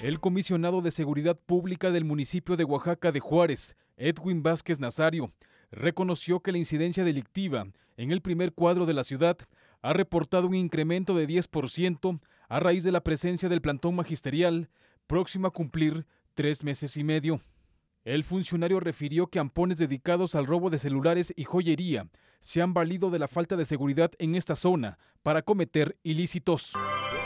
El comisionado de Seguridad Pública del municipio de Oaxaca de Juárez, Edwin Vázquez Nazario, reconoció que la incidencia delictiva en el primer cuadro de la ciudad ha reportado un incremento de 10% a raíz de la presencia del plantón magisterial, próximo a cumplir tres meses y medio. El funcionario refirió que ampones dedicados al robo de celulares y joyería se han valido de la falta de seguridad en esta zona para cometer ilícitos.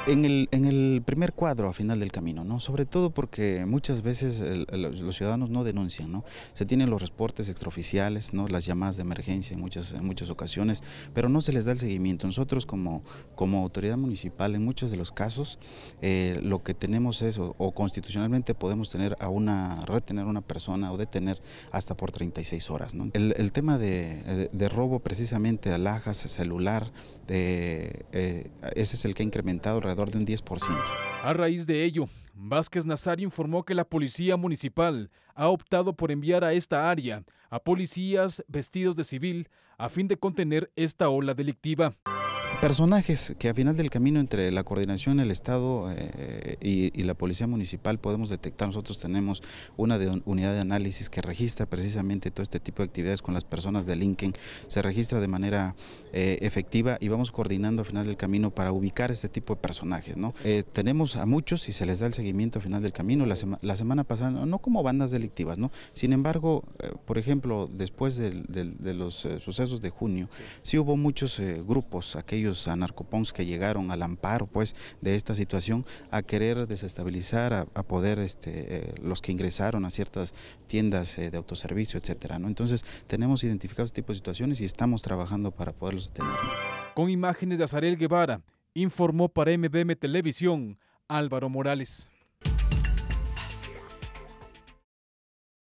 En el, en el primer cuadro, a final del camino, ¿no? Sobre todo porque muchas veces los ciudadanos no denuncian, ¿no? Se tienen los reportes extraoficiales, ¿no? Las llamadas de emergencia en muchas, en muchas ocasiones, pero no se les da el seguimiento. Nosotros como, como autoridad municipal, en muchos de los casos, eh, lo que tenemos es, o, constitucionalmente podemos tener a una, retener a una persona o detener hasta por 36 horas, ¿no? El, tema eh, de, robo precisamente de alhajas, celular, de, eh, ese es el que ha incrementado de un 10%. A raíz de ello, Vázquez Nazar informó que la policía municipal ha optado por enviar a esta área a policías vestidos de civil a fin de contener esta ola delictiva personajes que a final del camino entre la coordinación, el Estado eh, y, la Policía Municipal podemos detectar. Nosotros tenemos una unidad de análisis que registra precisamente todo este tipo de actividades con las personas de LinkedIn. Se registra de manera eh, efectiva y vamos coordinando a final del camino para ubicar este tipo de personajes. ¿no? Eh, tenemos a muchos y se les da el seguimiento a final del camino. La, semana pasada, no como bandas delictivas, ¿no? sin embargo, por ejemplo, después de, de los sucesos de junio, sí hubo muchos grupos, aquellos a anarcopons que llegaron al amparo pues de esta situación a querer desestabilizar, a, poder este, eh, los que ingresaron a ciertas tiendas eh, de autoservicio, etcétera. Entonces tenemos identificados este tipo de situaciones y estamos trabajando para poderlos detener. Con imágenes de Azarel Guevara, informó para MDM Televisión Álvaro Morales.